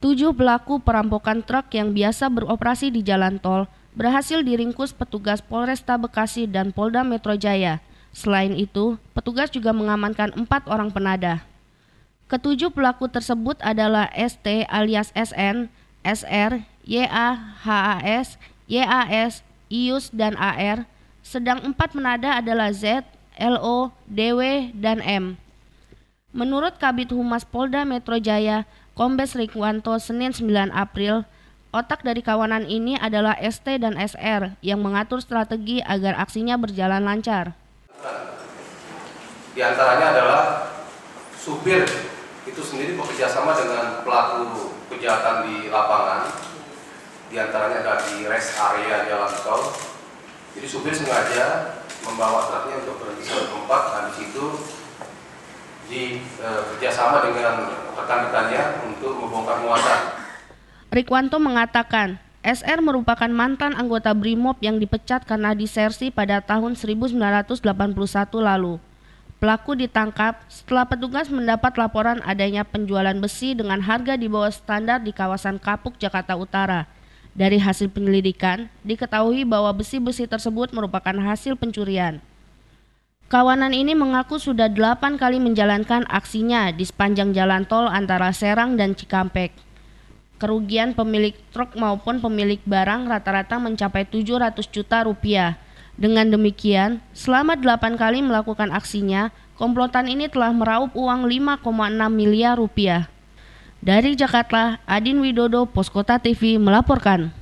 Tujuh pelaku perampokan truk yang biasa beroperasi di jalan tol berhasil diringkus petugas Polresta Bekasi dan Polda Metro Jaya. Selain itu, petugas juga mengamankan empat orang penada. Ketujuh pelaku tersebut adalah ST alias SN, SR, YA, HAS, YAS, IUS, dan AR, sedang empat penadah adalah Z, LO, DW, dan M. Menurut Kabit Humas Polda Metro Jaya, Kombes Rikuanto Senin 9 April, otak dari kawanan ini adalah ST dan SR yang mengatur strategi agar aksinya berjalan lancar. Di antaranya adalah supir itu sendiri bekerja sama dengan pelaku kejahatan di lapangan. Di antaranya ada di rest area jalan tol. Jadi supir sengaja membawa truknya untuk berhenti di tempat, habis itu Eh, kerjasama dengan rekan-rekannya untuk membongkar muatan. Rikwanto mengatakan, SR merupakan mantan anggota BRIMOB yang dipecat karena disersi pada tahun 1981 lalu. Pelaku ditangkap setelah petugas mendapat laporan adanya penjualan besi dengan harga di bawah standar di kawasan Kapuk, Jakarta Utara. Dari hasil penyelidikan, diketahui bahwa besi-besi tersebut merupakan hasil pencurian. Kawanan ini mengaku sudah delapan kali menjalankan aksinya di sepanjang jalan tol antara Serang dan Cikampek. Kerugian pemilik truk maupun pemilik barang rata-rata mencapai 700 juta rupiah. Dengan demikian, selama delapan kali melakukan aksinya, komplotan ini telah meraup uang 5,6 miliar rupiah. Dari Jakarta, Adin Widodo, Poskota TV melaporkan.